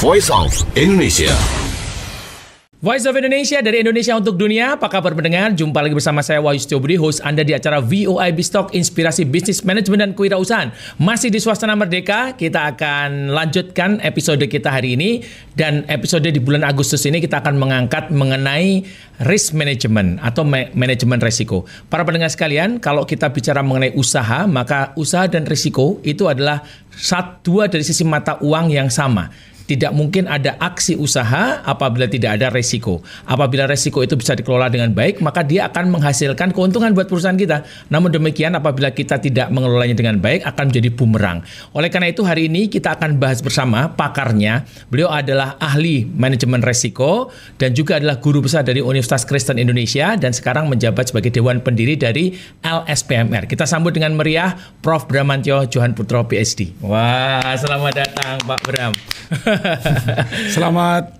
Voice of Indonesia. Voice of Indonesia dari Indonesia untuk dunia. Apa kabar pendengar? Jumpa lagi bersama saya Wahyu Setiobudi, host Anda di acara VOI Bistok Inspirasi Bisnis Manajemen dan Kewirausahaan. Masih di suasana merdeka, kita akan lanjutkan episode kita hari ini dan episode di bulan Agustus ini kita akan mengangkat mengenai risk management atau manajemen risiko. Para pendengar sekalian, kalau kita bicara mengenai usaha, maka usaha dan risiko itu adalah dua dari sisi mata uang yang sama. Tidak mungkin ada aksi usaha apabila tidak ada resiko. Apabila resiko itu bisa dikelola dengan baik, maka dia akan menghasilkan keuntungan buat perusahaan kita. Namun demikian, apabila kita tidak mengelolanya dengan baik, akan menjadi bumerang. Oleh karena itu, hari ini kita akan bahas bersama pakarnya. Beliau adalah ahli manajemen resiko dan juga adalah guru besar dari Universitas Kristen Indonesia dan sekarang menjabat sebagai Dewan Pendiri dari LSPMR. Kita sambut dengan meriah Prof. Bramantyo Johan Putro, PhD. Wah, selamat datang Pak Bram. Selamat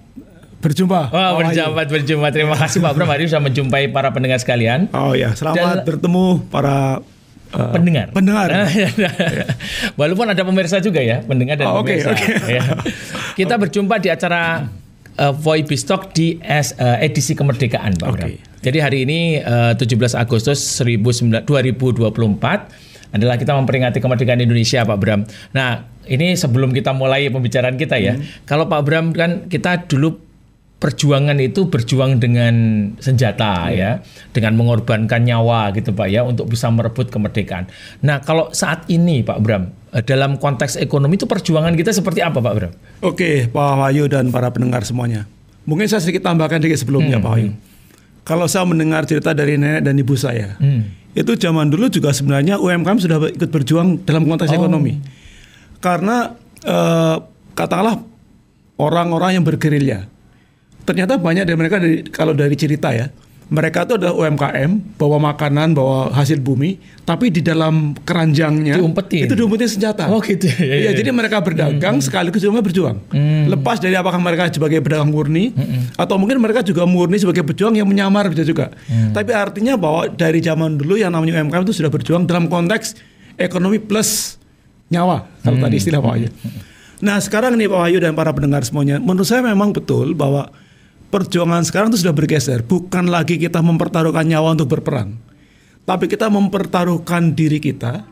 berjumpa. Wah, oh, berjumpa, berjumpa. Terima kasih Pak Bram hari ini sudah menjumpai para pendengar sekalian. Oh ya, selamat Dan, bertemu para Uh, pendengar. Pendengar. Ya, ya. Walaupun ada pemirsa juga ya, pendengar dan oh, pemirsa. Okay, oke. Ya. Kita berjumpa di acara uh, eh, Voice Talk di S, uh, edisi kemerdekaan, Pak okay. Bram. Jadi hari ini uh, 17 Agustus 19, 2024 adalah kita memperingati kemerdekaan Indonesia, Pak Bram. Nah, ini sebelum kita mulai pembicaraan kita ya. Hmm. Kalau Pak Bram kan kita dulu perjuangan itu berjuang dengan senjata hmm. ya, dengan mengorbankan nyawa gitu Pak ya untuk bisa merebut kemerdekaan. Nah, kalau saat ini Pak Bram eh, dalam konteks ekonomi itu perjuangan kita seperti apa Pak Bram? Oke, Pak Wahyu dan para pendengar semuanya. Mungkin saya sedikit tambahkan sedikit sebelumnya hmm. Pak Wahyu. Hmm. Kalau saya mendengar cerita dari nenek dan ibu saya, hmm. itu zaman dulu juga sebenarnya UMKM sudah ikut berjuang dalam konteks oh. ekonomi karena eh, katakanlah orang-orang yang bergerilya. Ternyata banyak dari mereka dari, kalau dari cerita ya, mereka itu adalah UMKM, bawa makanan, bawa hasil bumi, tapi di dalam keranjangnya diumpetin. itu diumpetin senjata. Oh gitu. ya, ya, iya, ya. jadi mereka berdagang mm -hmm. sekaligus juga berjuang. Mm -hmm. Lepas dari apakah mereka sebagai pedagang murni mm -hmm. atau mungkin mereka juga murni sebagai pejuang yang menyamar bisa gitu juga. Mm. Tapi artinya bahwa dari zaman dulu yang namanya UMKM itu sudah berjuang dalam konteks ekonomi plus nyawa kalau hmm. tadi istilah Pak Wahyu. Hmm. Nah sekarang nih Pak Wahyu dan para pendengar semuanya, menurut saya memang betul bahwa perjuangan sekarang itu sudah bergeser. Bukan lagi kita mempertaruhkan nyawa untuk berperang, tapi kita mempertaruhkan diri kita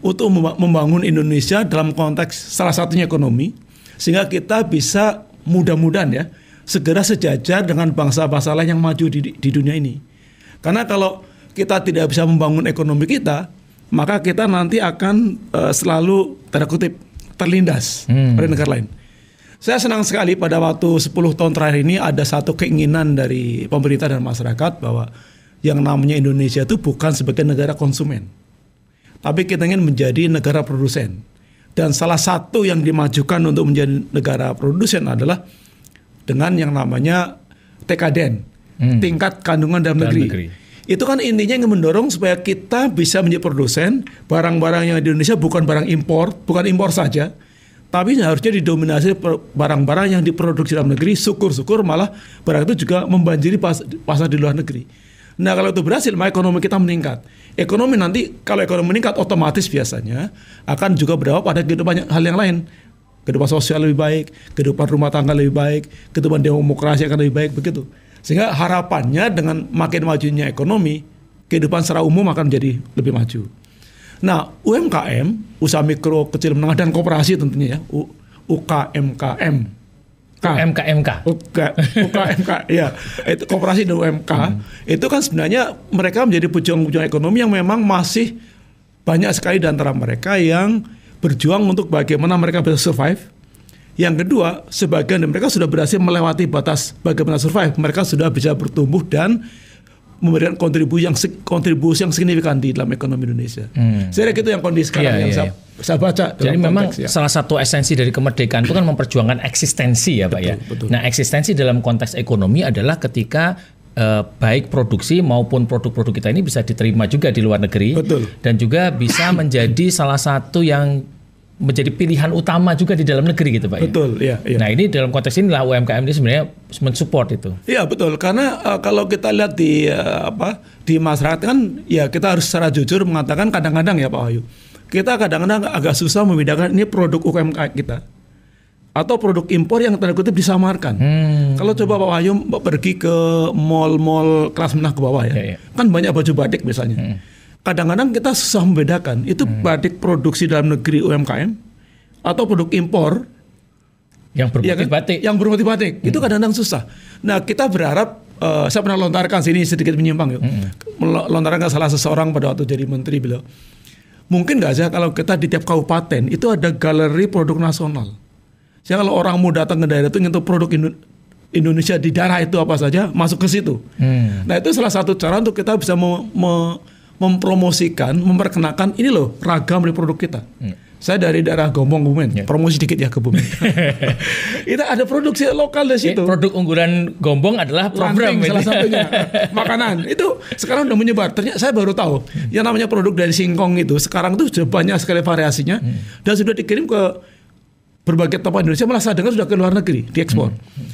untuk membangun Indonesia dalam konteks salah satunya ekonomi, sehingga kita bisa mudah-mudahan ya segera sejajar dengan bangsa-bangsa lain yang maju di, di dunia ini. Karena kalau kita tidak bisa membangun ekonomi kita, maka kita nanti akan uh, selalu tanda kutip terlindas hmm. dari negara lain. Saya senang sekali pada waktu 10 tahun terakhir ini ada satu keinginan dari pemerintah dan masyarakat bahwa yang namanya Indonesia itu bukan sebagai negara konsumen. Tapi kita ingin menjadi negara produsen. Dan salah satu yang dimajukan untuk menjadi negara produsen adalah dengan yang namanya TKDN, hmm. tingkat kandungan dalam, negeri. negeri itu kan intinya yang mendorong supaya kita bisa menjadi produsen barang-barang yang di Indonesia bukan barang impor, bukan impor saja, tapi harusnya didominasi barang-barang yang diproduksi dalam negeri. Syukur-syukur malah barang itu juga membanjiri pas pasar di luar negeri. Nah kalau itu berhasil, maka ekonomi kita meningkat. Ekonomi nanti kalau ekonomi meningkat otomatis biasanya akan juga berdampak pada banyak hal yang lain. Kehidupan sosial lebih baik, kehidupan rumah tangga lebih baik, kehidupan demokrasi akan lebih baik begitu. Sehingga harapannya dengan makin majunya ekonomi, kehidupan secara umum akan menjadi lebih maju. Nah, UMKM, usaha mikro, kecil, menengah, dan koperasi tentunya ya, U, UKMKM. K. UMKMK. UK, UKMK, ya. Itu kooperasi dan UMK. Hmm. Itu kan sebenarnya mereka menjadi pejuang-pejuang ekonomi yang memang masih banyak sekali di antara mereka yang berjuang untuk bagaimana mereka bisa survive yang kedua, sebagian dari mereka sudah berhasil melewati batas bagaimana survive. Mereka sudah bisa bertumbuh dan memberikan kontribusi yang kontribusi yang signifikan di dalam ekonomi Indonesia. Hmm. Saya kira itu yang kondisi sekarang yeah, yang yeah, saya, iya. saya baca. Jadi memang ya. salah satu esensi dari kemerdekaan itu kan memperjuangkan eksistensi ya, betul, Pak ya. Betul. Nah, eksistensi dalam konteks ekonomi adalah ketika eh, baik produksi maupun produk-produk kita ini bisa diterima juga di luar negeri betul. dan juga bisa menjadi salah satu yang menjadi pilihan utama juga di dalam negeri gitu Pak. Ya? Betul, ya. ya, Nah ini dalam konteks inilah UMKM ini sebenarnya mensupport itu. Iya betul, karena uh, kalau kita lihat di uh, apa di masyarakat kan ya kita harus secara jujur mengatakan kadang-kadang ya Pak Wahyu, kita kadang-kadang agak susah membedakan ini produk UMKM kita atau produk impor yang tanda kutip disamarkan. Hmm. Kalau coba Pak Wahyu pergi ke mall-mall kelas menengah ke bawah ya, ya, ya. kan banyak baju batik misalnya. Hmm kadang-kadang kita susah membedakan itu hmm. batik produksi dalam negeri UMKM atau produk impor yang bermotif ya kan? batik. Yang bermotif batik hmm. itu kadang-kadang susah. Nah kita berharap uh, saya pernah lontarkan sini sedikit menyimpang yuk. Hmm. Lontarkan salah seseorang pada waktu jadi menteri beliau. Mungkin nggak sih ya, kalau kita di tiap kabupaten itu ada galeri produk nasional. Saya kalau orang mau datang ke daerah itu untuk produk Indo Indonesia di daerah itu apa saja masuk ke situ. Hmm. Nah itu salah satu cara untuk kita bisa me me mempromosikan, memperkenalkan ini loh ragam dari produk kita. Hmm. Saya dari daerah Gombong Bumen, yeah. promosi dikit ya ke Bumen. itu ada produksi lokal di ya, situ. Produk unggulan Gombong adalah program Lanting, salah satunya makanan. Itu sekarang udah menyebar. Ternyata saya baru tahu hmm. yang namanya produk dari singkong itu sekarang itu sudah banyak sekali variasinya hmm. dan sudah dikirim ke berbagai tempat Indonesia malah saya dengar sudah ke luar negeri diekspor. Hmm.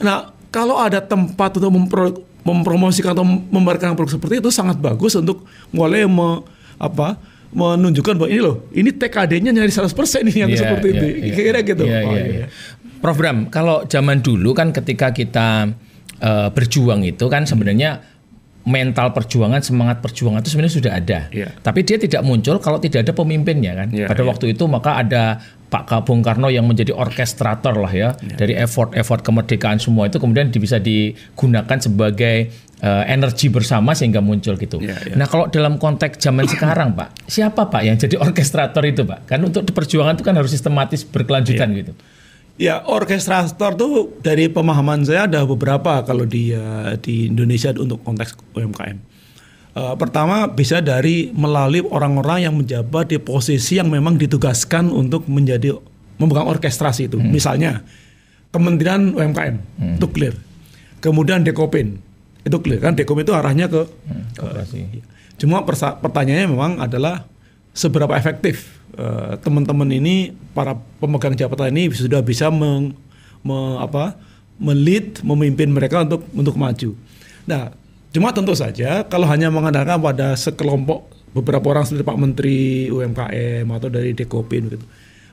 Nah, kalau ada tempat untuk memproduksi mempromosikan atau memberikan produk seperti itu sangat bagus untuk mulai me, apa menunjukkan bahwa ini loh ini TKD-nya nyari 100% iya, iya, ini yang yeah, seperti yeah, itu. Yeah, Kira-kira gitu. Yeah, iya, oh, yeah, yeah. Prof Bram, kalau zaman dulu kan ketika kita uh, berjuang itu kan sebenarnya mental perjuangan, semangat perjuangan itu sebenarnya sudah ada. Yeah. Tapi dia tidak muncul kalau tidak ada pemimpinnya kan. Yeah, Pada yeah. waktu itu maka ada Pak Bung Karno yang menjadi orkestrator lah ya yeah. dari effort-effort kemerdekaan semua itu kemudian bisa digunakan sebagai uh, energi bersama sehingga muncul gitu. Yeah, yeah. Nah, kalau dalam konteks zaman sekarang, Pak, siapa Pak yang jadi orkestrator itu, Pak? Kan untuk perjuangan itu kan harus sistematis berkelanjutan yeah. gitu. Ya, orkestrator tuh dari pemahaman saya ada beberapa kalau di di Indonesia untuk konteks UMKM. Uh, eh, pertama bisa dari melalui orang-orang yang menjabat di posisi yang memang ditugaskan untuk menjadi memegang orkestrasi itu. Hmm. Misalnya Kementerian UMKM hmm. itu clear. Kemudian Dekopin itu clear kan Dekopin itu arahnya ke hmm, ya. cuma pertanyaannya memang adalah seberapa efektif Eh, teman-teman ini para pemegang jabatan ini sudah bisa meng, me, apa, melit, memimpin mereka untuk untuk maju. Nah, cuma tentu saja kalau hanya mengandalkan pada sekelompok beberapa orang seperti Pak Menteri UMKM atau dari Dekopin gitu,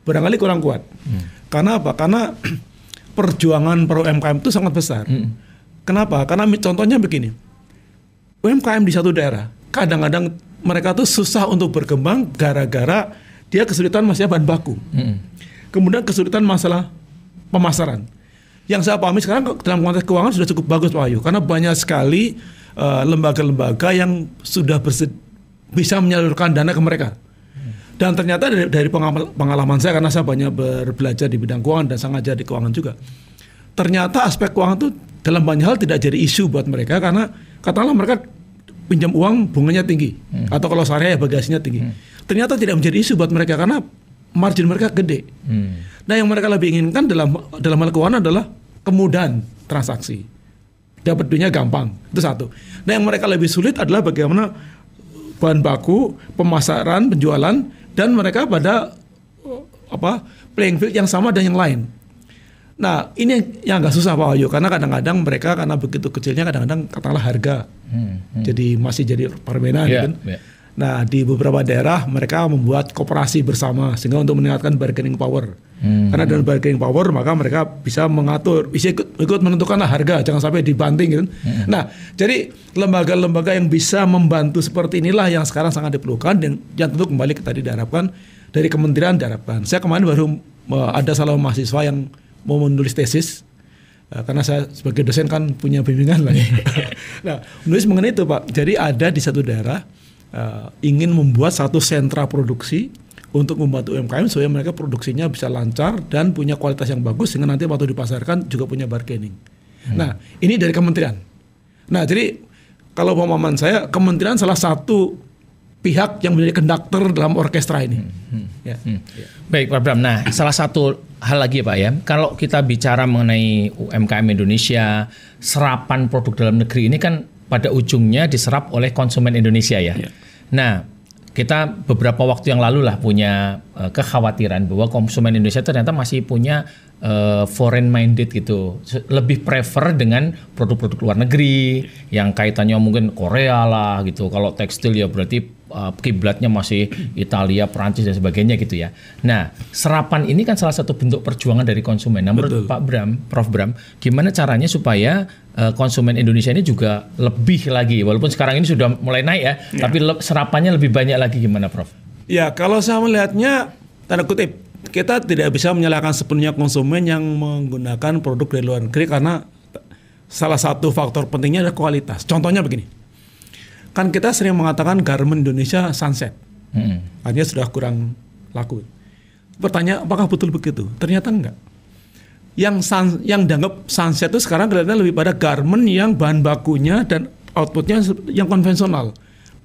barangkali kurang kuat. Hmm. Karena apa? Karena perjuangan per UMKM itu sangat besar. Hmm. Kenapa? Karena contohnya begini, UMKM di satu daerah kadang-kadang mereka tuh susah untuk berkembang gara-gara dia kesulitan masalah bahan baku. Hmm. Kemudian kesulitan masalah pemasaran. Yang saya pahami sekarang dalam konteks keuangan sudah cukup bagus Pak Ayu karena banyak sekali eh, lembaga-lembaga uh, yang sudah bisa menyalurkan dana ke mereka. Mm. Dan ternyata dari, dari pengalaman saya karena saya banyak belajar di bidang keuangan dan sengaja di keuangan juga. Ternyata aspek keuangan itu dalam banyak hal tidak jadi isu buat mereka karena katakanlah mereka pinjam uang bunganya tinggi hmm. atau kalau syariah ya bagasinya tinggi. Hmm ternyata tidak menjadi isu buat mereka karena margin mereka gede. Hmm. Nah, yang mereka lebih inginkan dalam dalam hal keuangan adalah kemudahan transaksi. Dapat duitnya gampang. Itu satu. Nah, yang mereka lebih sulit adalah bagaimana bahan baku, pemasaran, penjualan dan mereka pada apa? playing field yang sama dan yang lain. Nah, ini yang agak susah Pak Ayu karena kadang-kadang mereka karena begitu kecilnya kadang-kadang katakanlah harga. Hmm, hmm. Jadi masih jadi permainan yeah, kan. Yeah Nah, di beberapa daerah mereka membuat kooperasi bersama sehingga untuk meningkatkan bargaining power. Hmm. Karena dengan bargaining power maka mereka bisa mengatur, bisa ikut, ikut menentukan harga, jangan sampai dibanting gitu. Hmm. Nah, jadi lembaga-lembaga yang bisa membantu seperti inilah yang sekarang sangat diperlukan dan yang tentu kembali ke tadi diharapkan dari kementerian diharapkan. Saya kemarin baru eh, ada salah mahasiswa yang mau menulis tesis eh, karena saya sebagai dosen kan punya bimbingan lah ya. nah, menulis mengenai itu Pak. Jadi ada di satu daerah uh, ingin membuat satu sentra produksi untuk membantu UMKM supaya mereka produksinya bisa lancar dan punya kualitas yang bagus sehingga nanti waktu dipasarkan juga punya bargaining. Hmm. Nah, ini dari kementerian. Nah, jadi kalau pemahaman saya kementerian salah satu pihak yang menjadi konduktor dalam orkestra ini. Hmm. Hmm. Ya. Hmm. Baik, Pak Bram. Nah, salah satu hal lagi ya, Pak ya, kalau kita bicara mengenai UMKM Indonesia, serapan produk dalam negeri ini kan pada ujungnya diserap oleh konsumen Indonesia ya. Yeah. Nah, kita beberapa waktu yang lalu lah punya eh, kekhawatiran bahwa konsumen Indonesia ternyata masih punya uh, foreign minded gitu lebih prefer dengan produk-produk luar negeri yang kaitannya mungkin Korea lah gitu kalau tekstil ya berarti uh, kiblatnya masih Italia Perancis dan sebagainya gitu ya nah serapan ini kan salah satu bentuk perjuangan dari konsumen nah, menurut Pak Bram Prof Bram gimana caranya supaya eh, konsumen Indonesia ini juga lebih lagi walaupun sekarang ini sudah mulai naik ya, ya. tapi serapannya lebih banyak lagi gimana Prof Ya kalau saya melihatnya tanda kutip kita tidak bisa menyalahkan sepenuhnya konsumen yang menggunakan produk dari luar negeri karena salah satu faktor pentingnya adalah kualitas. Contohnya begini, kan kita sering mengatakan garment Indonesia sunset, hmm. artinya sudah kurang laku. Pertanyaan apakah betul begitu? Ternyata enggak. Yang sun, yang dianggap sunset itu sekarang kelihatannya lebih pada garment yang bahan bakunya dan outputnya yang konvensional,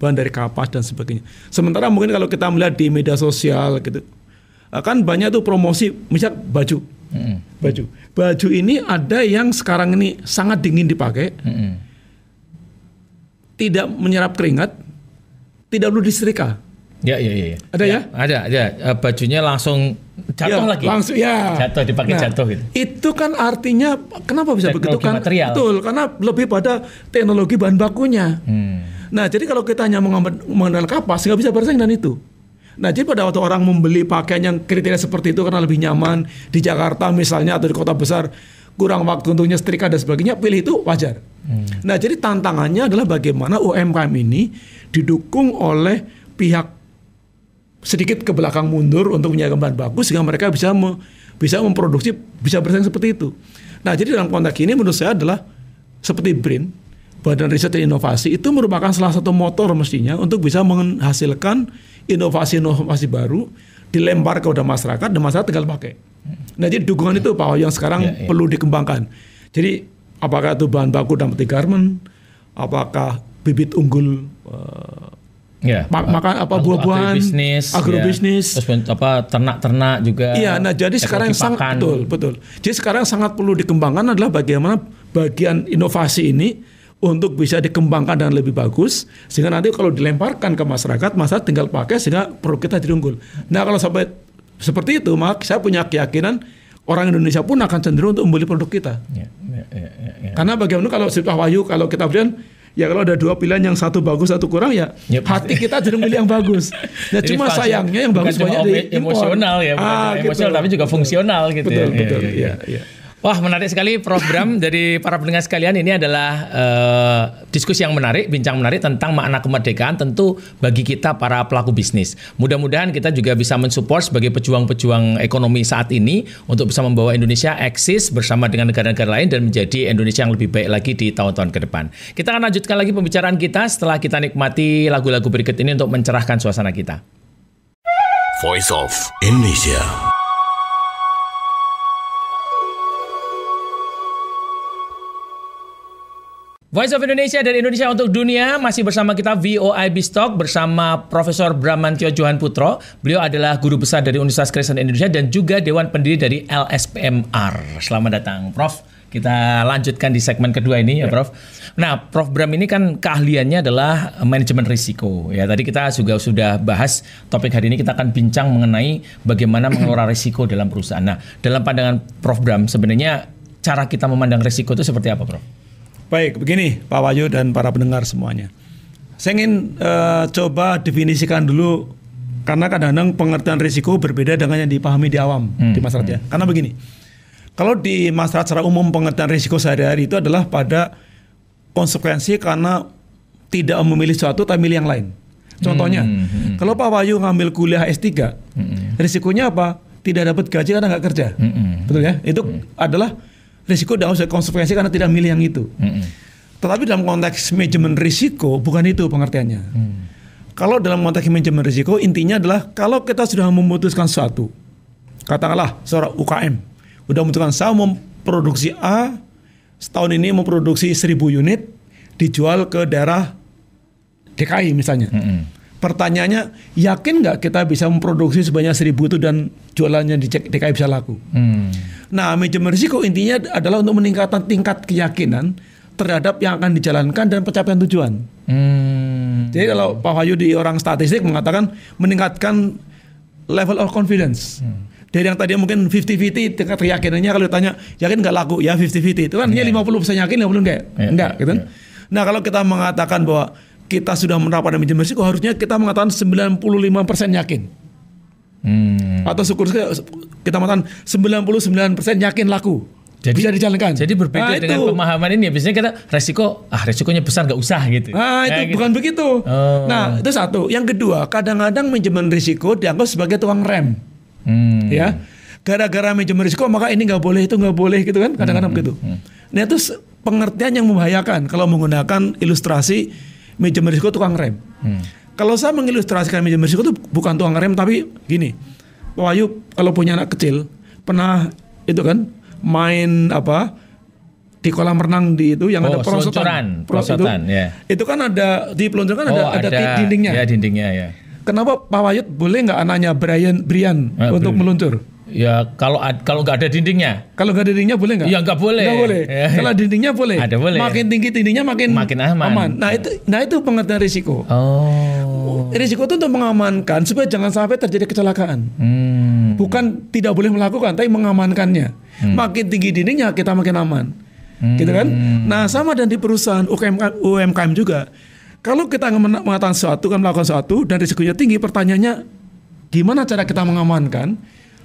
bahan dari kapas dan sebagainya. Sementara mungkin kalau kita melihat di media sosial gitu, Nah, kan banyak tuh promosi misal baju hmm. baju baju ini ada yang sekarang ini sangat dingin dipakai hmm. tidak menyerap keringat tidak perlu disetrika ya ya ya, ya. ada ya, ya? ada ada eh, bajunya langsung jatuh ya, lagi langsung ya jatuh dipakai nah, jatuh gitu itu kan artinya kenapa bisa teknologi begitu kan material. betul karena lebih pada teknologi bahan bakunya hmm. nah jadi kalau kita hanya mengandalkan kapas nggak bisa bersaing dengan itu Nah, jadi pada waktu orang membeli pakaian yang kriteria seperti itu karena lebih nyaman di Jakarta misalnya atau di kota besar, kurang waktu untuknya setrika dan sebagainya, pilih itu wajar. Hmm. Nah, jadi tantangannya adalah bagaimana UMKM ini didukung oleh pihak sedikit ke belakang mundur untuk punya gambar bagus sehingga mereka bisa me, bisa memproduksi bisa bersaing seperti itu. Nah, jadi dalam konteks ini menurut saya adalah seperti BRIN, Badan Riset dan Inovasi itu merupakan salah satu motor mestinya untuk bisa menghasilkan inovasi-inovasi baru dilempar kepada masyarakat dan masyarakat tinggal pakai. Nah jadi dukungan itu Pak yang sekarang yeah, yeah. perlu dikembangkan. Jadi apakah itu bahan baku dan peti garmen, apakah bibit unggul eh, Ya, makan apa buah-buahan, ya. agrobisnis, agrobisnis, apa ternak-ternak juga. Iya, nah jadi sekarang sangat betul, betul. Jadi sekarang sangat perlu dikembangkan adalah bagaimana bagian inovasi ini untuk bisa dikembangkan dan lebih bagus sehingga nanti kalau dilemparkan ke masyarakat masyarakat tinggal pakai sehingga produk kita jadi unggul. Nah kalau sampai seperti itu maka saya punya keyakinan orang Indonesia pun akan cenderung untuk membeli produk kita. Ya, ya, ya, ya, ya. Karena bagaimana kalau Sipta Wahyu kalau kita berikan ya kalau ada dua pilihan yang satu bagus satu kurang ya yep. Ya, hati kita jadi milih yang bagus. Ya nah, cuma sayangnya yang bagus banyak di emosional ya, ah, gitu. emosional tapi juga fungsional gitu. Betul, ya, betul, ya, ya. Iya, ya, ya. Wah menarik sekali program dari para pendengar sekalian ini adalah uh, diskusi yang menarik, bincang menarik tentang makna kemerdekaan tentu bagi kita para pelaku bisnis. Mudah-mudahan kita juga bisa mensupport sebagai pejuang-pejuang ekonomi saat ini untuk bisa membawa Indonesia eksis bersama dengan negara-negara lain dan menjadi Indonesia yang lebih baik lagi di tahun-tahun ke depan. Kita akan lanjutkan lagi pembicaraan kita setelah kita nikmati lagu-lagu berikut ini untuk mencerahkan suasana kita. Voice of Indonesia. Voice of Indonesia dari Indonesia untuk Dunia masih bersama kita VOI Bistok bersama Profesor Bramantio Johan Putro. Beliau adalah guru besar dari Universitas Kristen Indonesia dan juga dewan pendiri dari LSPMR. Selamat datang, Prof. Kita lanjutkan di segmen kedua ini ya, ya. Prof. Nah, Prof Bram ini kan keahliannya adalah manajemen risiko. Ya, tadi kita juga sudah bahas topik hari ini kita akan bincang mengenai bagaimana mengelola risiko dalam perusahaan. Nah, dalam pandangan Prof Bram sebenarnya cara kita memandang risiko itu seperti apa, Prof? Baik, begini Pak Wayu dan para pendengar semuanya. Saya ingin uh, coba definisikan dulu karena kadang-kadang pengertian risiko berbeda dengan yang dipahami di awam hmm. di masyarakat hmm. ya. Karena begini, kalau di masyarakat secara umum pengertian risiko sehari-hari itu adalah pada konsekuensi karena tidak memilih suatu tapi milih yang lain. Contohnya, hmm. hmm, hmm. kalau Pak Wayu ngambil kuliah S3, hmm. risikonya apa? Tidak dapat gaji karena nggak kerja, hmm. betul ya? Itu hmm. adalah risiko dan konsekuensi karena tidak milih yang itu. Mm -hmm. Tetapi dalam konteks manajemen risiko bukan itu pengertiannya. Mm. Kalau dalam konteks manajemen risiko intinya adalah kalau kita sudah memutuskan suatu, katakanlah seorang UKM sudah memutuskan saya mau produksi A setahun ini memproduksi seribu unit dijual ke daerah DKI misalnya. Mm -hmm pertanyaannya yakin nggak kita bisa memproduksi sebanyak seribu itu dan jualannya di DKI bisa laku? Hmm. Nah, manajemen risiko intinya adalah untuk meningkatkan tingkat keyakinan terhadap yang akan dijalankan dan pencapaian tujuan. Hmm. Jadi kalau Pak Wahyu di orang statistik mengatakan meningkatkan level of confidence. Hmm. Dari yang tadi mungkin 50-50 tingkat keyakinannya kalau ditanya yakin nggak laku ya 50-50 itu kan hanya yeah. 50% yakin 50 enggak. Yeah. Enggak gitu. Yeah. Nah, kalau kita mengatakan bahwa kita sudah menerapkan manajemen risiko harusnya kita mengatakan 95% yakin. Hmm. Atau syukur kita mengatakan 99% yakin laku. Jadi bisa dijalankan. Jadi berbeda nah, dengan itu. pemahaman ini biasanya kita resiko ah resikonya besar nggak usah gitu. Nah, itu nah, bukan gitu. begitu. Oh. Nah, itu satu. Yang kedua, kadang-kadang manajemen risiko dianggap sebagai tuang rem. Hmm. Ya. Gara-gara manajemen risiko maka ini nggak boleh itu nggak boleh gitu kan kadang-kadang hmm. begitu. Hmm. Nah, itu pengertian yang membahayakan kalau menggunakan ilustrasi meja berisiko tukang rem. Hmm. Kalau saya mengilustrasikan meja berisiko itu bukan tukang rem tapi gini, Pak Wahyu kalau punya anak kecil pernah itu kan main apa di kolam renang di itu yang oh, ada perosotan, perosotan itu, yeah. itu kan ada di peluncuran kan oh, ada, ada, ada dindingnya. Ya, dindingnya ya. Kenapa Pak Wahyu boleh nggak anaknya Brian Brian oh, untuk bener. meluncur? Ya kalau kalau nggak ada dindingnya. Kalau nggak ada dindingnya boleh nggak? Ya nggak boleh. Nggak boleh. Ya, ya. kalau ya. dindingnya boleh. Ada boleh. Makin tinggi dindingnya makin makin aman. aman. Nah itu nah itu pengertian risiko. Oh. Risiko itu untuk mengamankan supaya jangan sampai terjadi kecelakaan. Hmm. Bukan tidak boleh melakukan, tapi mengamankannya. Hmm. Makin tinggi dindingnya kita makin aman. Hmm. Gitu kan? Nah sama dan di perusahaan UMKM, UMKM juga. Kalau kita mengatakan sesuatu kan melakukan sesuatu dan risikonya tinggi, pertanyaannya gimana cara kita mengamankan?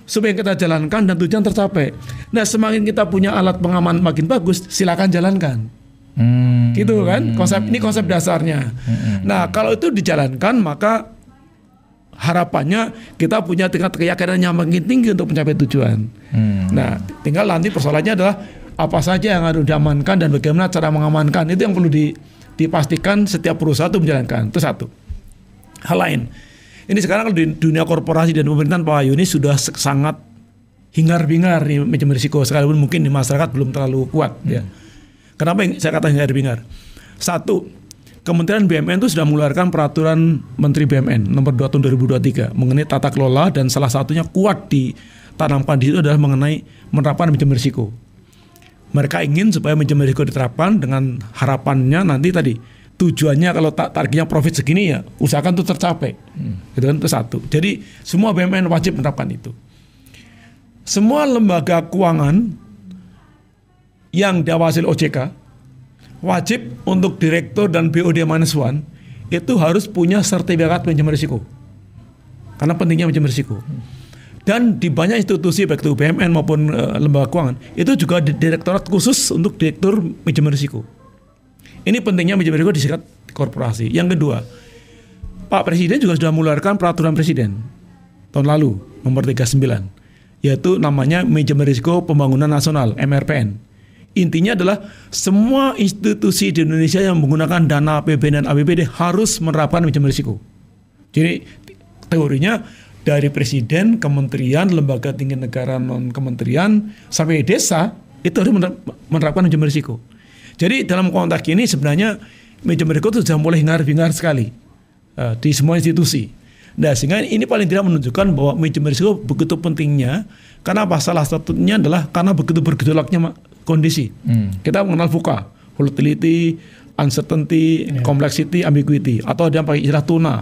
supaya kita jalankan dan tujuan tercapai. Nah, semakin kita punya alat pengaman makin bagus, silakan jalankan. Hmm. Gitu kan? Konsep ini konsep dasarnya. Hmm. Nah, kalau itu dijalankan maka harapannya kita punya tingkat keyakinan yang makin tinggi untuk mencapai tujuan. Hmm. Nah, tinggal nanti persoalannya adalah apa saja yang harus diamankan dan bagaimana cara mengamankan itu yang perlu di, dipastikan setiap perusahaan itu menjalankan. Itu satu. Hal lain, ini sekarang kalau di dunia korporasi dan pemerintahan Pak Wahyu ini sudah sangat hingar-bingar nih macam risiko sekalipun mungkin di masyarakat belum terlalu kuat hmm. ya. Kenapa yang saya kata hingar-bingar? Satu, Kementerian BUMN itu sudah mengeluarkan peraturan Menteri BUMN nomor 2 tahun 2023 mengenai tata kelola dan salah satunya kuat ditanamkan di situ adalah mengenai menerapkan macam risiko. Mereka ingin supaya macam risiko diterapkan dengan harapannya nanti tadi tujuannya kalau tak targetnya profit segini ya usahakan tuh tercapai hmm. gitu kan itu satu jadi semua BUMN wajib menerapkan itu semua lembaga keuangan yang diawasi OJK wajib untuk direktur dan BOD minus one itu harus punya sertifikat manajemen risiko karena pentingnya manajemen risiko dan di banyak institusi baik itu BUMN maupun uh, lembaga keuangan itu juga direktorat khusus untuk direktur manajemen risiko ini pentingnya meja berikut di sekat korporasi. Yang kedua, Pak Presiden juga sudah mengeluarkan peraturan presiden tahun lalu nomor 39 yaitu namanya meja risiko pembangunan nasional MRPN. Intinya adalah semua institusi di Indonesia yang menggunakan dana APBN dan APBD harus menerapkan meja risiko. Jadi teorinya dari presiden, kementerian, lembaga tinggi negara non kementerian sampai desa itu harus menerapkan meja risiko. Jadi dalam konteks ini sebenarnya meja risiko itu sudah mulai hingar-bingar sekali uh, di semua institusi. Nah, sehingga ini paling tidak menunjukkan bahwa meja risiko begitu pentingnya. Karena apa? Salah satunya adalah karena begitu bergejolaknya kondisi. Hmm. Kita mengenal VUCA, volatility, uncertainty, yeah. complexity, ambiguity. Atau ada yang pakai istilah tuna,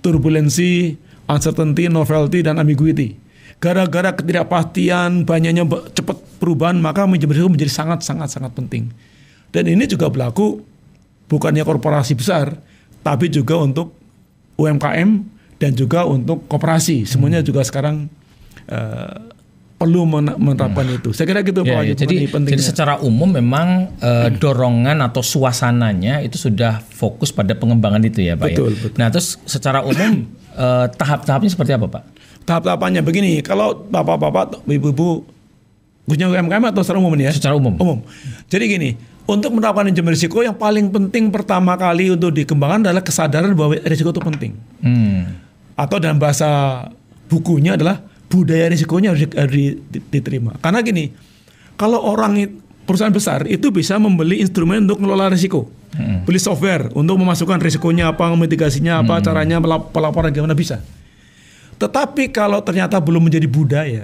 turbulensi, uncertainty, novelty, dan ambiguity. Gara-gara ketidakpastian, banyaknya cepat perubahan, maka manajemen risiko menjadi sangat-sangat-sangat penting. Dan ini juga berlaku bukannya korporasi besar, tapi juga untuk UMKM dan juga untuk koperasi. Semuanya hmm. juga sekarang uh, perlu menerapkan hmm. itu. Saya kira gitu ya, Pak. Ya, ya. jadi, jadi secara umum memang uh, hmm. dorongan atau suasananya itu sudah fokus pada pengembangan itu ya Pak. Ya? Betul. Ya? betul. Nah terus secara umum uh, tahap-tahapnya seperti apa Pak? Tahap-tahapannya begini. Kalau bapak-bapak, ibu-ibu khususnya UMKM atau secara umum ya? Secara umum. Umum. Jadi gini, untuk menerapkan manajemen risiko yang paling penting pertama kali untuk dikembangkan adalah kesadaran bahwa risiko itu penting. Hmm. Atau dalam bahasa bukunya adalah budaya risikonya harus eh, diterima. Karena gini, kalau orang perusahaan besar itu bisa membeli instrumen untuk mengelola risiko. Hmm. Beli software untuk memasukkan risikonya apa, mitigasinya apa, hmm. caranya pelaporan gimana bisa. Tetapi kalau ternyata belum menjadi budaya,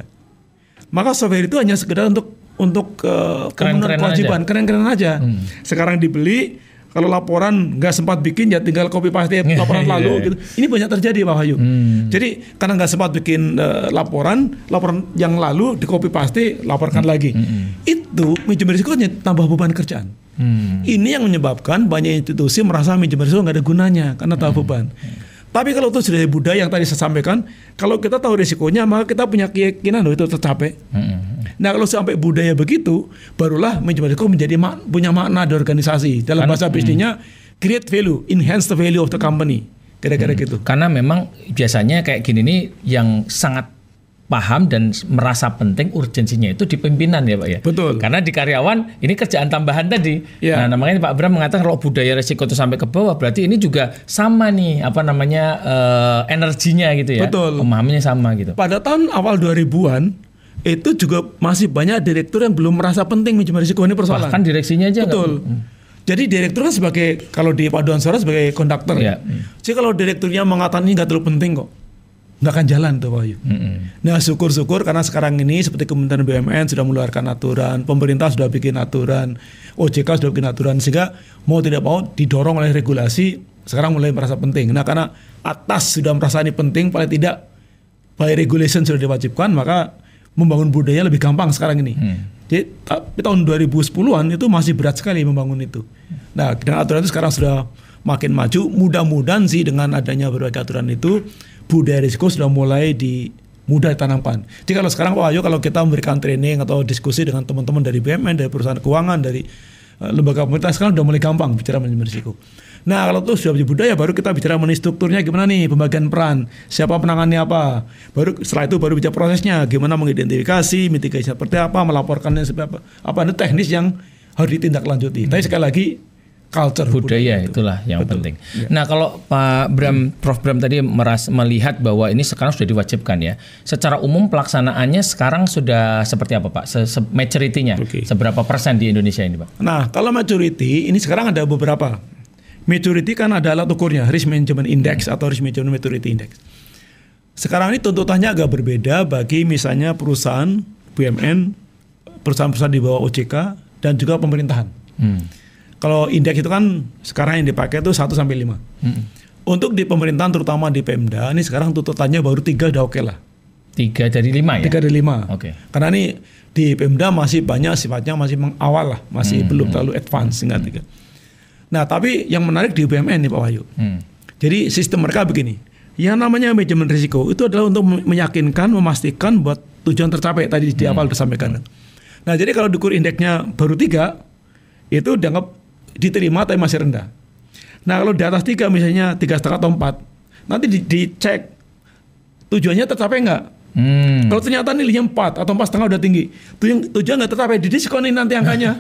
maka software itu hanya sekedar untuk untuk uh, kewajiban keren-keren aja. Hmm. Sekarang dibeli kalau laporan nggak sempat bikin ya tinggal copy paste laporan iya, lalu iya. gitu. Ini banyak terjadi Pak Hayu. Hmm. Jadi karena nggak sempat bikin uh, laporan, laporan yang lalu di copy paste laporkan hmm. lagi. Hmm. Itu minjem risikonya tambah beban kerjaan. Hmm. Ini yang menyebabkan banyak institusi merasa minjem risiko nggak ada gunanya karena tambah hmm. beban. Hmm. Tapi kalau itu sudah budaya yang tadi saya sampaikan, kalau kita tahu risikonya, maka kita punya keyakinan loh itu tercapai. Hmm. Nah kalau sampai budaya begitu, barulah manajemen risiko menjadi mak punya makna di organisasi. Dalam bahasa bisnisnya, hmm. create value, enhance the value of the company. Kira-kira hmm. gitu. Karena memang biasanya kayak gini nih yang sangat paham dan merasa penting urgensinya itu di pimpinan ya Pak ya. Betul. Karena di karyawan ini kerjaan tambahan tadi. Ya. Nah, namanya Pak Bram mengatakan kalau budaya resiko itu sampai ke bawah berarti ini juga sama nih apa namanya uh, energinya gitu ya. Betul. Pemahamannya sama gitu. Pada tahun awal 2000-an itu juga masih banyak direktur yang belum merasa penting manajemen risiko ini persoalan. Bahkan direksinya aja. Betul. Hmm. Jadi direktur kan sebagai kalau di paduan suara sebagai konduktor. Ya. ya. Jadi kalau direkturnya mengatakan ini nggak terlalu penting kok, nggak akan jalan tuh Pak Wahyu. Mm -hmm. Nah syukur-syukur karena sekarang ini seperti Kementerian BUMN sudah mengeluarkan aturan, pemerintah sudah bikin aturan, OJK sudah bikin aturan sehingga mau tidak mau didorong oleh regulasi sekarang mulai merasa penting. Nah karena atas sudah merasa ini penting paling tidak by regulation sudah diwajibkan maka membangun budaya lebih gampang sekarang ini. Mm. Jadi tapi tahun 2010-an itu masih berat sekali membangun itu. Nah dengan aturan itu sekarang sudah makin maju. Mudah-mudahan sih dengan adanya berbagai aturan itu budaya risiko sudah mulai di mudah ditanamkan. Jadi kalau sekarang Pak Wahyu kalau kita memberikan training atau diskusi dengan teman-teman dari BUMN, dari perusahaan keuangan, dari eh, lembaga pemerintah sekarang sudah mulai gampang bicara manajemen risiko. Nah kalau itu sudah menjadi budaya baru kita bicara mengenai strukturnya gimana nih pembagian peran, siapa penangannya apa. Baru setelah itu baru bicara prosesnya, gimana mengidentifikasi, mitigasi seperti apa, melaporkannya seperti apa. Apa itu teknis yang harus ditindaklanjuti. Hmm. Tapi sekali lagi culture budaya, itu. itulah yang Betul. penting. Ya. Nah, kalau Pak Bram hmm. Prof Bram tadi meras melihat bahwa ini sekarang sudah diwajibkan ya. Secara umum pelaksanaannya sekarang sudah seperti apa, Pak? Se -se maturity nya okay. seberapa persen di Indonesia ini, Pak? Nah, kalau maturity, ini sekarang ada beberapa. maturity kan ada alat ukurnya, risk management index hmm. atau risk management maturity index. Sekarang ini tuntutannya agak berbeda bagi misalnya perusahaan BUMN, perusahaan-perusahaan di bawah OJK dan juga pemerintahan. Hmm kalau indeks itu kan sekarang yang dipakai itu 1 sampai 5. Hmm. Untuk di pemerintahan terutama di Pemda ini sekarang tuntutannya baru 3 udah oke okay lah. 3 dari 5 ya? 3 dari 5. Oke. Okay. Karena ini di Pemda masih banyak sifatnya masih mengawal lah, masih hmm. belum terlalu advance sehingga tiga. Nah, tapi yang menarik di BUMN nih Pak Wahyu. Hmm. Jadi sistem mereka begini. Yang namanya manajemen risiko itu adalah untuk meyakinkan, memastikan buat tujuan tercapai tadi di mm. awal hmm. disampaikan. Mm. Nah, jadi kalau diukur indeksnya baru tiga, itu dianggap diterima tapi masih rendah. Nah kalau di atas tiga misalnya tiga setengah atau empat, nanti di, dicek tujuannya tercapai nggak? Hmm. Kalau ternyata nilainya empat atau empat setengah udah tinggi, tujuan tujuan nggak tercapai, didiskonin nanti angkanya.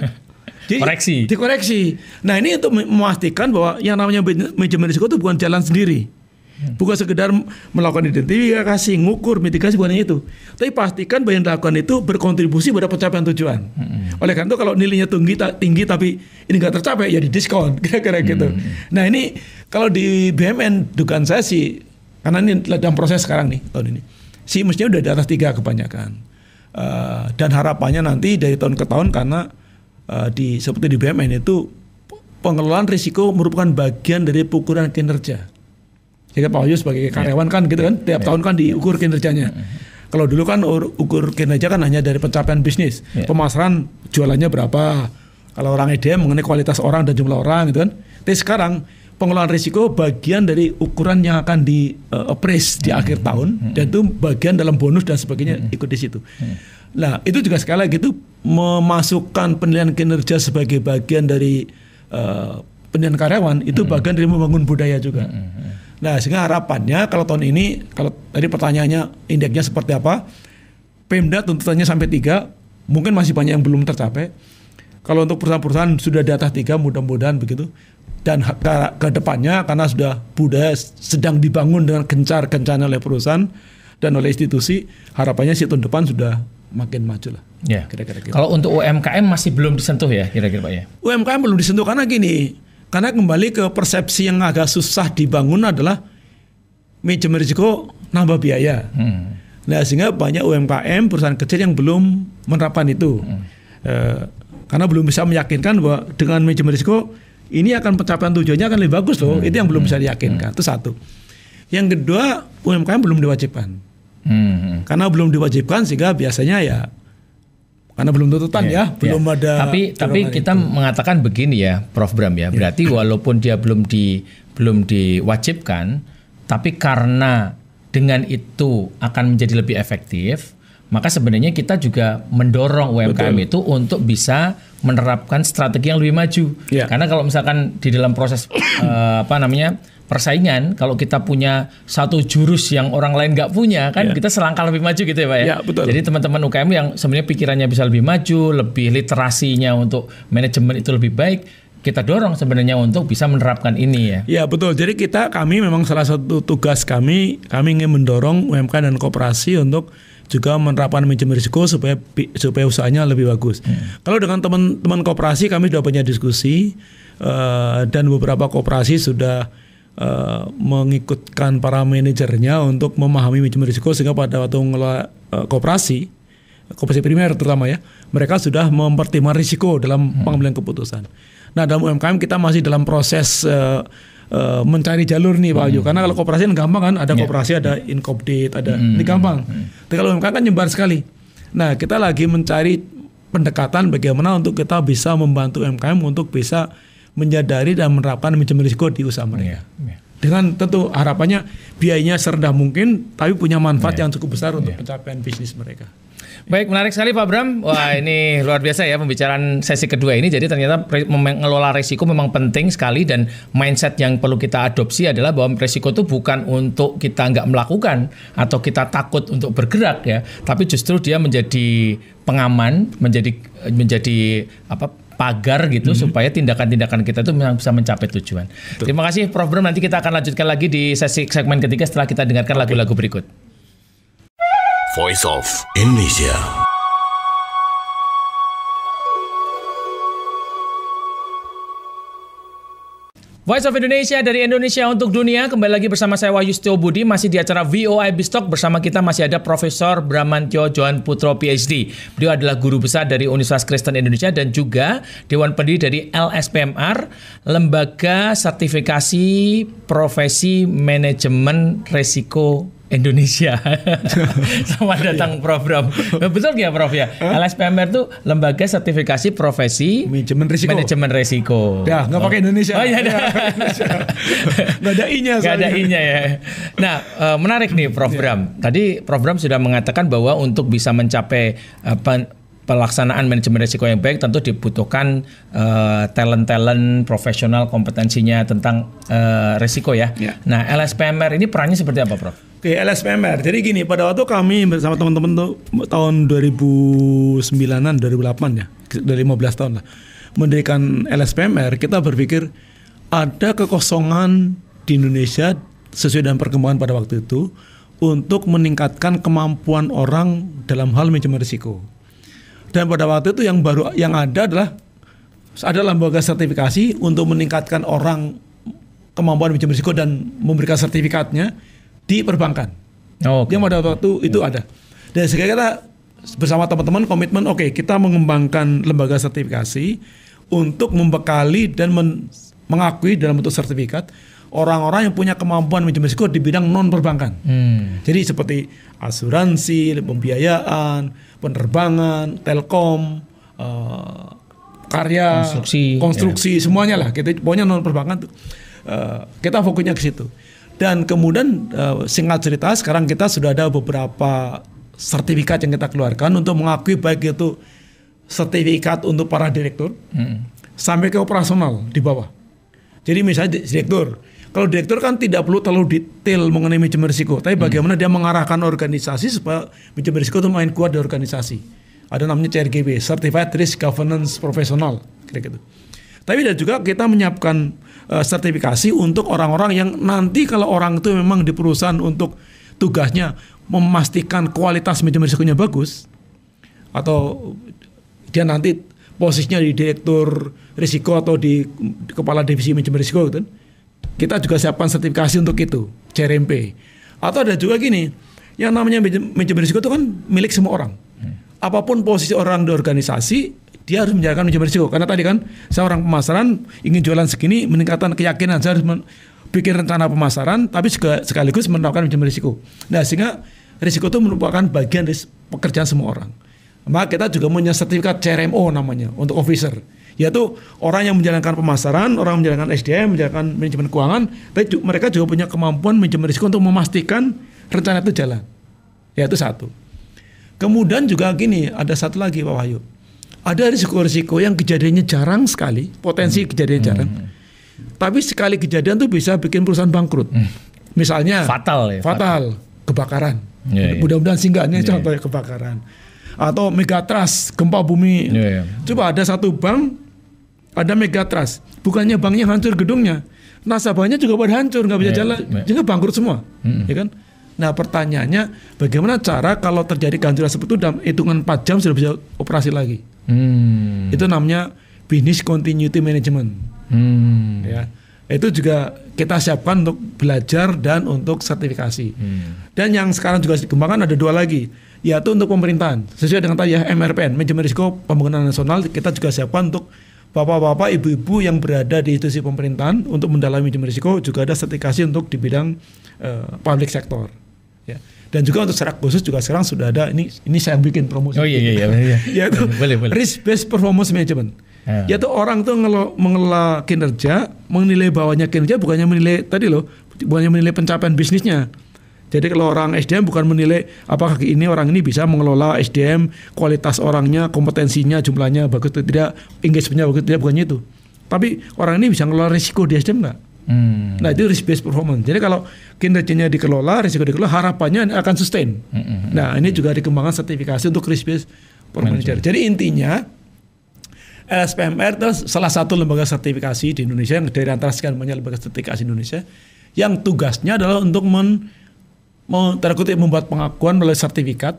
Jadi, koreksi. Dikoreksi. Nah ini untuk memastikan bahwa yang namanya manajemen risiko itu bukan jalan sendiri. Hmm. Bukan sekedar melakukan identifikasi, ngukur, mitigasi bukan itu. Tapi pastikan bahwa yang dilakukan itu berkontribusi pada pencapaian tujuan. Hmm. Oleh karena itu kalau nilainya tinggi tinggi tapi ini nggak tercapai ya di diskon kira-kira gitu. hmm. gitu. Nah ini kalau di BMN dugaan saya sih karena ini dalam proses sekarang nih tahun ini. Si mestinya udah di atas tiga kebanyakan. Uh, dan harapannya nanti dari tahun ke tahun karena uh, di seperti di BMN itu pengelolaan risiko merupakan bagian dari ukuran kinerja jadi Pak Wahyu sebagai iya. karyawan kan gitu iya. kan tiap iya. tahun kan diukur kinerjanya kalau dulu kan ukur kinerja kan hanya dari pencapaian bisnis pemasaran jualannya berapa kalau orang EDM mengenai kualitas orang dan jumlah orang gitu kan tapi sekarang pengelolaan risiko bagian dari ukuran yang akan di uh, appraise di akhir tahun dan itu bagian dalam bonus dan sebagainya ikut di situ. Nah, itu juga sekali lagi itu memasukkan penilaian kinerja sebagai bagian dari uh, penilaian karyawan itu bagian dari membangun budaya juga. Hmm. Nah, sehingga harapannya kalau tahun ini kalau tadi pertanyaannya indeksnya seperti apa? Pemda tuntutannya sampai tiga mungkin masih banyak yang belum tercapai. Kalau untuk perusahaan-perusahaan sudah di atas 3 mudah-mudahan begitu. Dan ke, ke depannya karena sudah budaya sedang dibangun dengan kencar gencarnya oleh perusahaan dan oleh institusi, harapannya sih tahun depan sudah makin maju lah. Ya. Kira-kira. Gitu. Kalau untuk UMKM masih belum disentuh ya, kira-kira Pak ya. UMKM belum disentuh karena gini, karena kembali ke persepsi yang agak susah dibangun adalah manajemen risiko nambah biaya. Hmm. Nah sehingga banyak UMKM perusahaan kecil yang belum menerapkan itu. Hmm. E, karena belum bisa meyakinkan bahwa dengan manajemen risiko ini akan pencapaian tujuannya akan lebih bagus loh. Hmm. Itu yang belum bisa diyakinkan. Hmm. Itu satu. Yang kedua UMKM belum diwajibkan. Hmm. Karena belum diwajibkan sehingga biasanya ya karena belum tuntutan iya. ya, ya, belum ya. ada. Tapi tapi kita itu. mengatakan begini ya, Prof Bram ya. Iya. Berarti walaupun dia belum di belum diwajibkan, tapi karena dengan itu akan menjadi lebih efektif, maka sebenarnya kita juga mendorong UMKM Betul. itu untuk bisa menerapkan strategi yang lebih maju. ya. Karena kalau misalkan di dalam proses uh, apa namanya? persaingan kalau kita punya satu jurus yang orang lain nggak punya kan yeah. kita selangkah lebih maju gitu ya pak ya yeah, betul. jadi teman-teman UKM yang sebenarnya pikirannya bisa lebih maju lebih literasinya untuk manajemen itu lebih baik kita dorong sebenarnya untuk bisa menerapkan ini ya. Ya betul. Jadi kita kami memang salah satu tugas kami kami ingin mendorong UMKM dan kooperasi untuk juga menerapkan manajemen risiko supaya supaya usahanya lebih bagus. yeah. Hmm. Kalau dengan teman-teman kooperasi kami sudah punya diskusi uh, dan beberapa kooperasi sudah uh, mengikutkan para manajernya untuk memahami manajemen risiko sehingga pada waktu mengelola uh, eh, kooperasi kooperasi primer terutama ya mereka sudah mempertimbangkan risiko dalam hmm. pengambilan keputusan. Nah dalam UMKM kita masih dalam proses uh, uh, mencari jalur nih Pak Ayu hmm. karena kalau kooperasi kan gampang kan ada yeah. Ya. ada inkopdit ada hmm. ini gampang. Hmm. Tapi kalau UMKM kan nyebar sekali. Nah kita lagi mencari pendekatan bagaimana untuk kita bisa membantu UMKM untuk bisa menyadari dan menerapkan manajemen risiko di usaha mereka. Yeah. Yeah. Dengan tentu harapannya biayanya serendah mungkin, tapi punya manfaat yeah. yang cukup besar untuk yeah. pencapaian bisnis mereka. Baik, menarik sekali Pak Bram. Wah, ini luar biasa ya pembicaraan sesi kedua ini. Jadi ternyata mengelola resiko memang penting sekali dan mindset yang perlu kita adopsi adalah bahwa resiko itu bukan untuk kita nggak melakukan atau kita takut untuk bergerak ya, tapi justru dia menjadi pengaman, menjadi menjadi apa pagar gitu mm -hmm. supaya tindakan-tindakan kita itu bisa mencapai tujuan. Betul. Terima kasih Prof Bram nanti kita akan lanjutkan lagi di sesi segmen ketiga setelah kita dengarkan lagu-lagu okay. berikut. Voice of Indonesia. Voice of Indonesia dari Indonesia untuk dunia kembali lagi bersama saya Wahyu Setio Budi masih di acara VOI Bistok bersama kita masih ada Profesor Bramantyo Johan Putro PhD. Beliau adalah guru besar dari Universitas Kristen Indonesia dan juga dewan pendiri dari LSPMR, Lembaga Sertifikasi Profesi Manajemen Resiko Indonesia sama iya. datang program nah, betul ya Prof ya huh? LSPMR itu lembaga sertifikasi profesi manajemen risiko manajemen risiko ya nggak oh. pakai Indonesia oh iya nggak ada i nya nggak ada i ya nah eh, menarik nih Prof yeah. Bram tadi Prof Bram sudah mengatakan bahwa untuk bisa mencapai apa, eh, pelaksanaan manajemen risiko yang baik tentu dibutuhkan uh, talent-talent profesional kompetensinya tentang uh, risiko ya. Yeah. Nah, LSPMR ini perannya seperti apa, Prof? okay, LSPMR. Jadi gini, pada waktu kami bersama teman-teman tuh tahun 2009-an, 2008 ya, dari 15 tahun lah, mendirikan LSPMR, kita berpikir ada kekosongan di Indonesia sesuai dengan perkembangan pada waktu itu untuk meningkatkan kemampuan orang dalam hal manajemen risiko. Dan pada waktu itu yang baru yang ada adalah ada lembaga sertifikasi untuk meningkatkan orang kemampuan manajemen risiko dan memberikan sertifikatnya di perbankan. Oh, okay. Dia modal waktu itu ya. ada. Dan saya kata bersama teman-teman komitmen oke okay, kita mengembangkan lembaga sertifikasi untuk membekali dan men mengakui dalam bentuk sertifikat orang-orang yang punya kemampuan manajemen risiko di bidang non perbankan. Hmm. Jadi seperti asuransi, pembiayaan, penerbangan, telkom, uh, karya, konstruksi, konstruksi ya. semuanya lah. Kita pokoknya non perbankan tuh eh, uh, kita fokusnya ke situ. Dan kemudian eh, singkat cerita sekarang kita sudah ada beberapa sertifikat yang kita keluarkan untuk mengakui baik itu sertifikat untuk para direktur hmm. sampai ke operasional di bawah. Jadi misalnya direktur, kalau direktur kan tidak perlu terlalu detail mengenai manajemen risiko, tapi hmm. bagaimana hmm. dia mengarahkan organisasi supaya manajemen risiko itu main kuat di organisasi. Ada namanya CRGB, Certified Risk Governance Professional, kira gitu. Tapi ada juga kita menyiapkan Eh, sertifikasi untuk orang-orang yang nanti kalau orang itu memang di perusahaan untuk tugasnya memastikan kualitas manajemen risikonya bagus atau dia nanti posisinya di direktur risiko atau di, di kepala divisi manajemen risiko gitu. Kita juga siapkan sertifikasi untuk itu, CRMP. Atau ada juga gini, yang namanya manajemen risiko itu kan milik semua orang. Hmm. Apapun posisi orang di organisasi, dia harus menjalankan manajemen risiko karena tadi kan saya orang pemasaran ingin jualan segini meningkatkan keyakinan saya harus bikin rencana pemasaran tapi juga sekaligus menerapkan manajemen risiko nah sehingga risiko itu merupakan bagian dari pekerjaan semua orang maka kita juga punya sertifikat CRMO namanya untuk officer yaitu orang yang menjalankan pemasaran orang yang menjalankan SDM menjalankan manajemen keuangan tapi juga, mereka juga punya kemampuan manajemen risiko untuk memastikan rencana itu jalan yaitu satu kemudian juga gini ada satu lagi Pak Wahyu ada risiko-risiko yang kejadiannya jarang sekali, potensi hmm. kejadian hmm. jarang. Tapi sekali kejadian tuh bisa bikin perusahaan bangkrut. Hmm. Misalnya fatal ya. Fatal, fatal. kebakaran. Yeah, ya. Mudah-mudahan sih enggaknya yeah. contohnya ya. kebakaran. Atau megatrust, gempa bumi. Yeah, yeah. Coba ada satu bank ada megatrust, bukannya banknya hancur gedungnya, nasabahnya juga pada hancur, nggak bisa yeah, ya. jalan, yeah. jadi bangkrut semua, mm. ya kan? Nah pertanyaannya, bagaimana cara kalau terjadi kehancuran seperti itu dalam hitungan 4 jam sudah bisa operasi lagi? Hmm. Itu namanya business continuity management. Hmm. Ya. Itu juga kita siapkan untuk belajar dan untuk sertifikasi. Hmm. Dan yang sekarang juga dikembangkan ada dua lagi, yaitu untuk pemerintahan. Sesuai dengan tadi ya MRPN, manajemen risiko pembangunan nasional, kita juga siapkan untuk bapak-bapak, ibu-ibu yang berada di institusi pemerintahan untuk mendalami manajemen risiko juga ada sertifikasi untuk di bidang uh, public sector. Ya dan juga untuk secara khusus juga sekarang sudah ada ini ini saya bikin promosi. Oh iya iya iya. iya. yaitu boleh, boleh. risk based performance management. Ya. Yaitu orang tuh ngelo, mengelola kinerja, menilai bawahnya kinerja bukannya menilai tadi loh, bukannya menilai pencapaian bisnisnya. Jadi kalau orang SDM bukan menilai apakah ini orang ini bisa mengelola SDM, kualitas orangnya, kompetensinya, jumlahnya bagus atau tidak, engagementnya bagus atau tidak bukannya itu. Tapi orang ini bisa ngelola risiko di SDM nggak? Hmm. Nah itu risk based performance. Jadi kalau kinerjanya dikelola, risiko dikelola, harapannya akan sustain. Hmm, hmm, hmm. Nah ini juga dikembangkan sertifikasi untuk risk based performance manager. Jadi intinya LSPMR itu salah satu lembaga sertifikasi di Indonesia yang dari antara sekian banyak lembaga sertifikasi Indonesia yang tugasnya adalah untuk men, men membuat pengakuan melalui sertifikat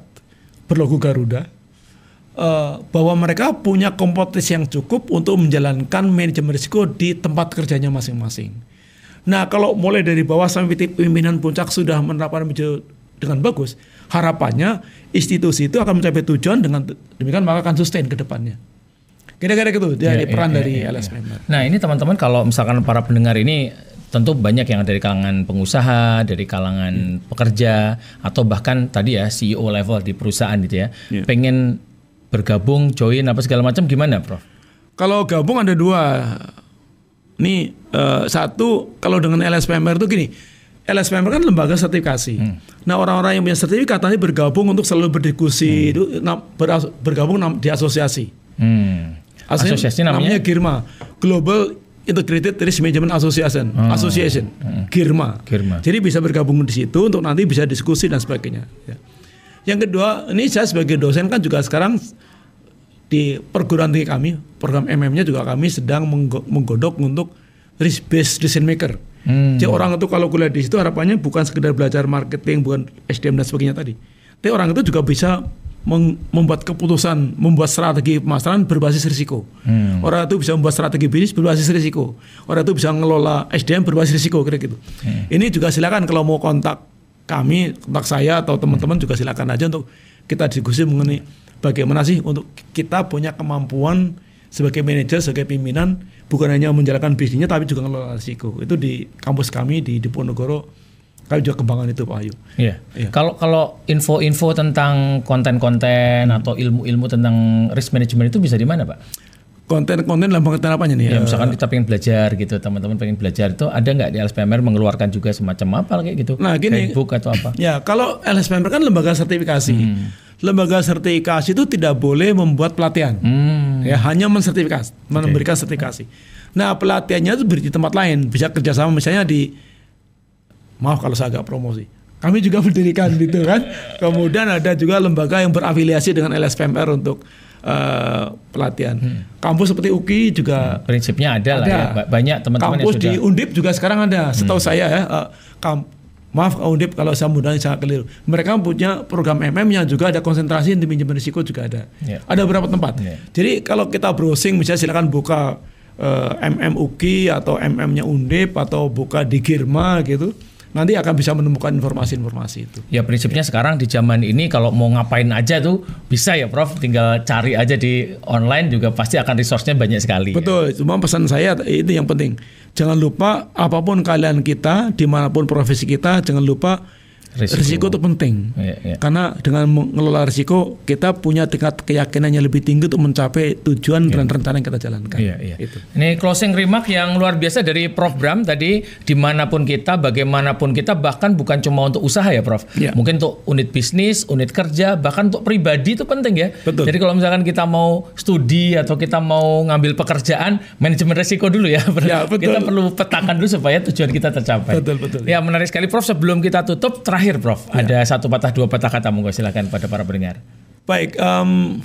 berlogo Garuda eh, bahwa mereka punya kompetensi yang cukup untuk menjalankan manajemen risiko di tempat kerjanya masing-masing. Nah, kalau mulai dari bawah sampai pimpinan puncak sudah menerapkan dengan bagus, harapannya institusi itu akan mencapai tujuan dengan demikian maka akan sustain ke depannya. Kira-kira gitu dia ya, peran ya, dari ya, Nah, ini teman-teman kalau misalkan para pendengar ini tentu banyak yang dari kalangan pengusaha, dari kalangan hmm. pekerja atau bahkan tadi ya CEO level di perusahaan gitu ya. Yeah. Pengen bergabung, join apa segala macam gimana, Prof? Kalau gabung ada dua ini uh, satu kalau dengan LSPMR itu gini, LSPMR kan lembaga sertifikasi. Hmm. Nah orang-orang yang punya sertifikat tadi bergabung untuk selalu berdiskusi hmm. itu nah, ber, bergabung di asosiasi. Hmm. Asosiasi, asosiasi namanya? namanya GIRMA, Global Integrated Risk Management Association, hmm. Association, hmm. GIRMA. GIRMA. Jadi bisa bergabung di situ untuk nanti bisa diskusi dan sebagainya. Ya. Yang kedua, ini saya sebagai dosen kan juga sekarang di perguruan tinggi kami, program MM-nya juga kami sedang menggodok untuk risk based decision maker. Hmm. Jadi orang itu kalau kuliah di situ harapannya bukan sekedar belajar marketing, bukan SDM dan sebagainya tadi. Tapi orang itu juga bisa membuat keputusan, membuat strategi pemasaran berbasis risiko. Hmm. Orang itu bisa membuat strategi bisnis berbasis risiko. Orang itu bisa ngelola SDM berbasis risiko kira gitu. Hmm. Ini juga silakan kalau mau kontak kami, kontak saya atau teman-teman hmm. juga silakan aja untuk kita diskusi mengenai bagaimana sih untuk kita punya kemampuan sebagai manajer, sebagai pimpinan bukan hanya menjalankan bisnisnya tapi juga mengelola risiko. Itu di kampus kami di Diponegoro kami juga kembangkan itu Pak Ayu. Iya. Yeah. Kalau yeah. kalau info-info tentang konten-konten atau ilmu-ilmu tentang risk management itu bisa di mana Pak? Konten-konten dalam pengertian apanya nih? Eh, ya, misalkan kita pengen belajar gitu, teman-teman pengen belajar itu ada nggak di LSPMR mengeluarkan juga semacam apa kayak gitu? Nah gini, Facebook atau apa? Ya kalau LSPMR kan lembaga sertifikasi. Hmm lembaga sertifikasi itu tidak boleh membuat pelatihan. Hmm. Ya, hanya mensertifikasi, memberikan sertifikasi. Nah, pelatihannya itu berarti di tempat lain, bisa kerjasama misalnya di maaf kalau saya agak promosi. Kami juga mendirikan gitu kan. Kemudian ada juga lembaga yang berafiliasi dengan LSPMR untuk uh, pelatihan. Hmm. Kampus seperti UKI juga hmm. prinsipnya ada, ada. lah ya. Banyak teman-teman yang sudah Kampus di Undip juga sekarang ada. Setahu hmm. saya ya, uh, kamp Maaf Undip, kalau saya mudahnya sangat keliru. Mereka punya program MM yang juga ada konsentrasi di manajemen risiko juga ada. Yeah. Ada beberapa tempat. Yeah. Jadi kalau kita browsing misalnya silakan buka uh, MM UKI atau MM-nya Undip atau buka di Girma gitu nanti akan bisa menemukan informasi-informasi itu. Ya prinsipnya sekarang di zaman ini kalau mau ngapain aja tuh bisa ya Prof, tinggal cari aja di online juga pasti akan resource-nya banyak sekali. Ya. Betul, ya. cuma pesan saya itu yang penting. Jangan lupa apapun kalian kita, dimanapun profesi kita, jangan lupa risiko, risiko itu penting yeah, yeah. karena dengan mengelola risiko kita punya tingkat keyakinannya lebih tinggi untuk mencapai tujuan yeah. dan rencana yang kita jalankan. Yeah, yeah. Itu. Ini closing remark yang luar biasa dari Prof Bram tadi dimanapun kita, bagaimanapun kita, bahkan bukan cuma untuk usaha ya Prof, yeah. mungkin untuk unit bisnis, unit kerja, bahkan untuk pribadi itu penting ya. Betul. Jadi kalau misalkan kita mau studi atau kita mau ngambil pekerjaan, manajemen risiko dulu ya. ya betul. Kita perlu petakan dulu supaya tujuan kita tercapai. Betul betul. Ya menarik sekali Prof. Sebelum kita tutup terakhir Prof, ya. ada satu patah dua patah kata monggo silakan pada para pendengar. Baik, um,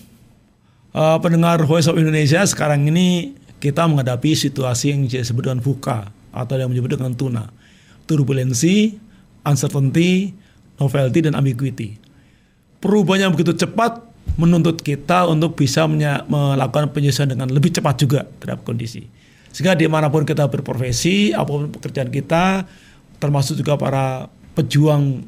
uh, pendengar Voice of Indonesia sekarang ini kita menghadapi situasi yang disebut dengan VUCA atau yang disebut dengan tuna. Turbulensi, uncertainty, novelty dan ambiguity. Perubahannya begitu cepat menuntut kita untuk bisa melakukan penyesuaian dengan lebih cepat juga terhadap kondisi. Sehingga dimanapun kita berprofesi, apapun pekerjaan kita, termasuk juga para pejuang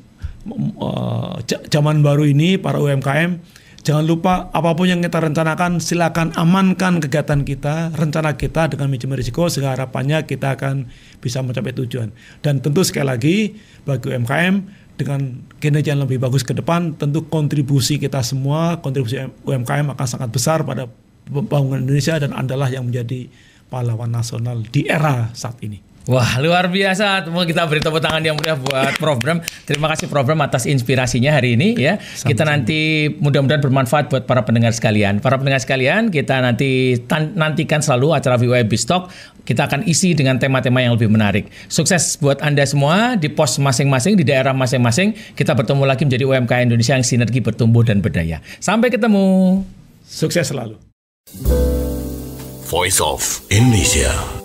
uh, zaman baru ini para UMKM jangan lupa apapun yang kita rencanakan silakan amankan kegiatan kita rencana kita dengan manajemen risiko sehingga harapannya kita akan bisa mencapai tujuan dan tentu sekali lagi bagi UMKM dengan kinerja yang lebih bagus ke depan tentu kontribusi kita semua kontribusi UMKM akan sangat besar pada pembangunan Indonesia dan andalah yang menjadi pahlawan nasional di era saat ini. Wah luar biasa, Mau kita beri tepuk tangan yang mudah buat Prof Terima kasih Prof atas inspirasinya hari ini ya. Sama-sama. Kita nanti mudah-mudahan bermanfaat buat para pendengar sekalian. Para pendengar sekalian, kita nanti nantikan selalu acara VY Bistok. Kita akan isi dengan tema-tema yang lebih menarik. Sukses buat anda semua di pos masing-masing di daerah masing-masing. Kita bertemu lagi menjadi UMK Indonesia yang sinergi bertumbuh dan berdaya. Sampai ketemu. Sukses selalu. Voice of Indonesia.